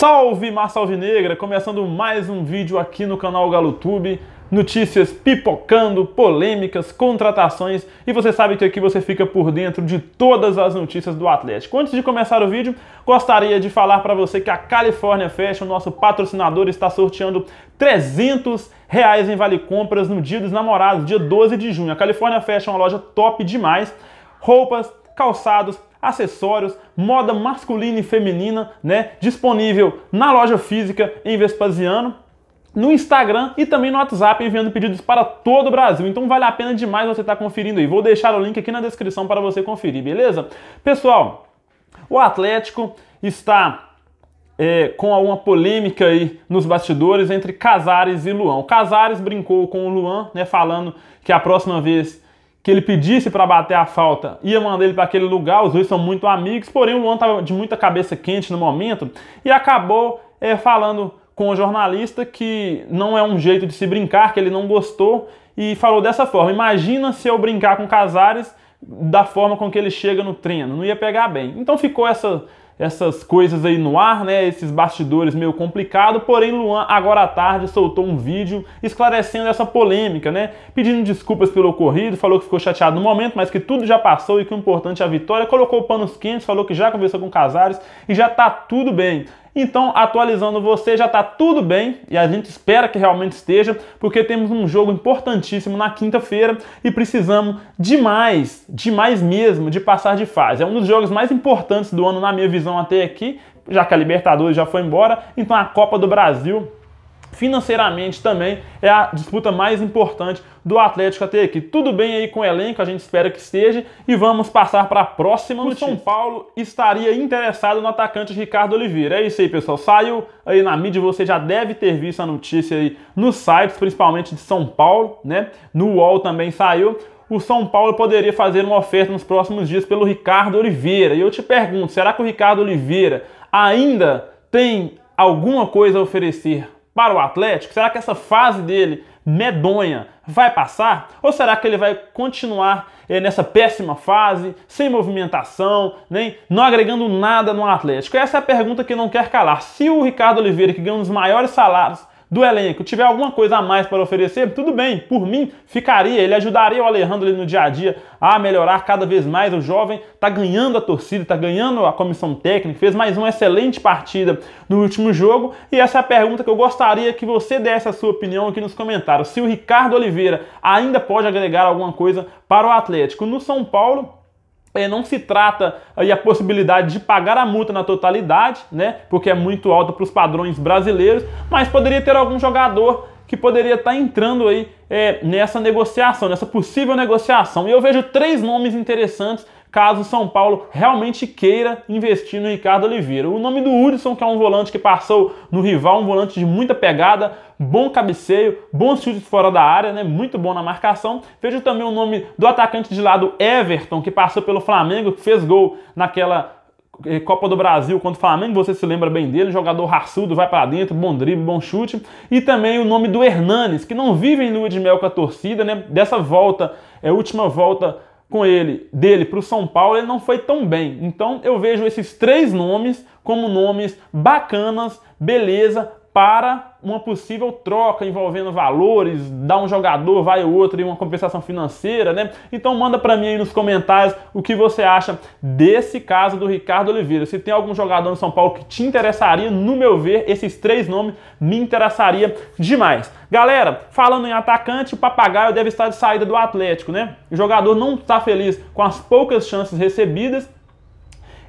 Salve Massa Alvinegra! Começando mais um vídeo aqui no canal GaloTube. Notícias pipocando, polêmicas, contratações e você sabe que aqui você fica por dentro de todas as notícias do Atlético. Antes de começar o vídeo, gostaria de falar para você que a California Fashion, nosso patrocinador, está sorteando 300 reais em vale compras no Dia dos Namorados, dia 12 de junho. A California Fashion é uma loja top demais. Roupas, calçados, acessórios, moda masculina e feminina, né? Disponível na loja física em Vespasiano no Instagram e também no WhatsApp, enviando pedidos para todo o Brasil. Então vale a pena demais você estar tá conferindo aí. Vou deixar o link aqui na descrição para você conferir, beleza? Pessoal, o Atlético está é, com alguma polêmica aí nos bastidores entre Casares e Luan. O Casares brincou com o Luan, né, falando que a próxima vez que ele pedisse para bater a falta, ia mandar ele para aquele lugar, os dois são muito amigos, porém o Luan estava de muita cabeça quente no momento e acabou é, falando com o jornalista que não é um jeito de se brincar, que ele não gostou e falou dessa forma: Imagina se eu brincar com Casares da forma com que ele chega no treino, não ia pegar bem. Então ficou essa, essas coisas aí no ar, né? Esses bastidores meio complicado, porém Luan agora à tarde soltou um vídeo esclarecendo essa polêmica, né? Pedindo desculpas pelo ocorrido, falou que ficou chateado no momento, mas que tudo já passou e que o importante é a vitória. Colocou panos quentes, falou que já conversou com Casares e já tá tudo bem. Então, atualizando você, já está tudo bem e a gente espera que realmente esteja, porque temos um jogo importantíssimo na quinta-feira e precisamos demais, demais mesmo, de passar de fase. É um dos jogos mais importantes do ano, na minha visão, até aqui, já que a Libertadores já foi embora. Então, a Copa do Brasil financeiramente também é a disputa mais importante do Atlético até aqui. Tudo bem aí com o elenco, a gente espera que esteja e vamos passar para a próxima notícia. O São Paulo estaria interessado no atacante Ricardo Oliveira. É isso aí, pessoal. Saiu aí na mídia, você já deve ter visto a notícia aí nos sites, principalmente de São Paulo, né? No UOL também saiu o São Paulo poderia fazer uma oferta nos próximos dias pelo Ricardo Oliveira. E eu te pergunto, será que o Ricardo Oliveira ainda tem alguma coisa a oferecer para o Atlético? Será que essa fase dele medonha vai passar? Ou será que ele vai continuar eh, nessa péssima fase, sem movimentação, nem não agregando nada no Atlético? Essa é a pergunta que não quer calar. Se o Ricardo Oliveira, que ganha um dos maiores salários do elenco tiver alguma coisa a mais para oferecer, tudo bem, por mim ficaria. Ele ajudaria o Alejandro ali no dia a dia a melhorar cada vez mais. O jovem está ganhando a torcida, está ganhando a comissão técnica, fez mais uma excelente partida no último jogo. E essa é a pergunta que eu gostaria que você desse a sua opinião aqui nos comentários. Se o Ricardo Oliveira ainda pode agregar alguma coisa para o Atlético no São Paulo é, não se trata aí a possibilidade de pagar a multa na totalidade, né? Porque é muito alta para os padrões brasileiros, mas poderia ter algum jogador que poderia estar tá entrando aí é, nessa negociação, nessa possível negociação. E eu vejo três nomes interessantes caso o São Paulo realmente queira investir no Ricardo Oliveira. O nome do Hudson, que é um volante que passou no rival, um volante de muita pegada, bom cabeceio, bons chutes fora da área, né? Muito bom na marcação. Vejo também o nome do atacante de lado Everton, que passou pelo Flamengo, que fez gol naquela eh, Copa do Brasil contra o Flamengo, você se lembra bem dele, jogador raçudo, vai para dentro, bom drible, bom chute. E também o nome do Hernanes, que não vive em lua de mel com a torcida, né? Dessa volta, é última volta com ele dele para o São Paulo, ele não foi tão bem. Então eu vejo esses três nomes como nomes bacanas, beleza, para uma possível troca envolvendo valores, dá um jogador, vai o outro e uma compensação financeira, né? Então manda para mim aí nos comentários o que você acha desse caso do Ricardo Oliveira. Se tem algum jogador no São Paulo que te interessaria, no meu ver, esses três nomes me interessaria demais. Galera, falando em atacante, o Papagaio deve estar de saída do Atlético, né? O jogador não está feliz com as poucas chances recebidas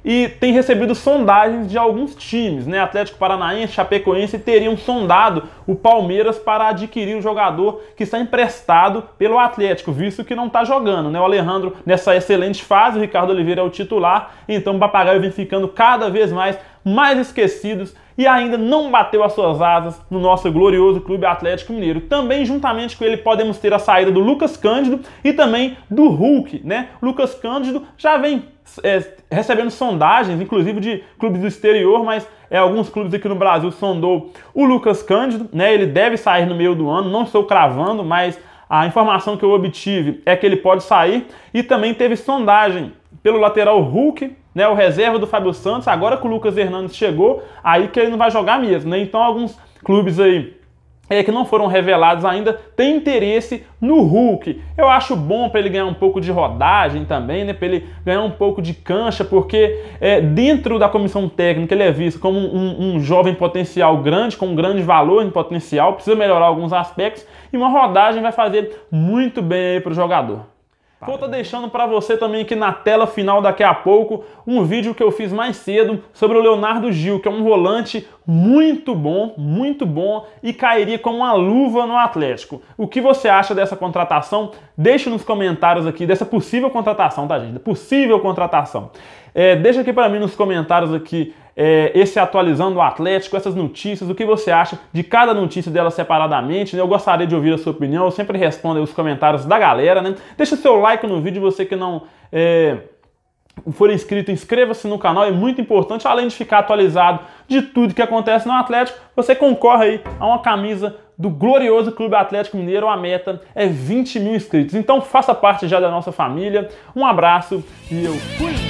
e tem recebido sondagens de alguns times, né? Atlético Paranaense, Chapecoense teriam sondado o Palmeiras para adquirir o jogador que está emprestado pelo Atlético, visto que não está jogando, né? O Alejandro nessa excelente fase, o Ricardo Oliveira é o titular, então o Papagaio vem ficando cada vez mais mais esquecidos e ainda não bateu as suas asas no nosso glorioso Clube Atlético Mineiro. Também juntamente com ele podemos ter a saída do Lucas Cândido e também do Hulk, né? Lucas Cândido já vem é, recebendo sondagens, inclusive de clubes do exterior, mas é, alguns clubes aqui no Brasil sondou o Lucas Cândido, né? Ele deve sair no meio do ano, não estou cravando, mas a informação que eu obtive é que ele pode sair e também teve sondagem pelo lateral Hulk né, o reserva do Fábio Santos, agora que o Lucas Hernandes chegou, aí que ele não vai jogar mesmo. Né? Então alguns clubes aí é, que não foram revelados ainda têm interesse no Hulk. Eu acho bom para ele ganhar um pouco de rodagem também, né? Para ele ganhar um pouco de cancha, porque é, dentro da comissão técnica ele é visto como um, um, jovem potencial grande, com um grande valor em potencial, precisa melhorar alguns aspectos e uma rodagem vai fazer muito bem para o jogador. Vou estar tá deixando para você também aqui na tela final daqui a pouco um vídeo que eu fiz mais cedo sobre o Leonardo Gil, que é um volante muito bom, muito bom e cairia como uma luva no Atlético. O que você acha dessa contratação? Deixe nos comentários aqui dessa possível contratação, tá gente? Possível contratação. É, deixa aqui para mim nos comentários aqui é, esse atualizando o Atlético, essas notícias, o que você acha de cada notícia dela separadamente. Né? Eu gostaria de ouvir a sua opinião, eu sempre respondo os comentários da galera. Né? Deixa o seu like no vídeo, você que não... É for inscrito, inscreva-se no canal, é muito importante, além de ficar atualizado de tudo que acontece no Atlético, você concorre aí a uma camisa do glorioso Clube Atlético Mineiro, a meta é 20 mil inscritos. Então faça parte já da nossa família, um abraço e eu fui!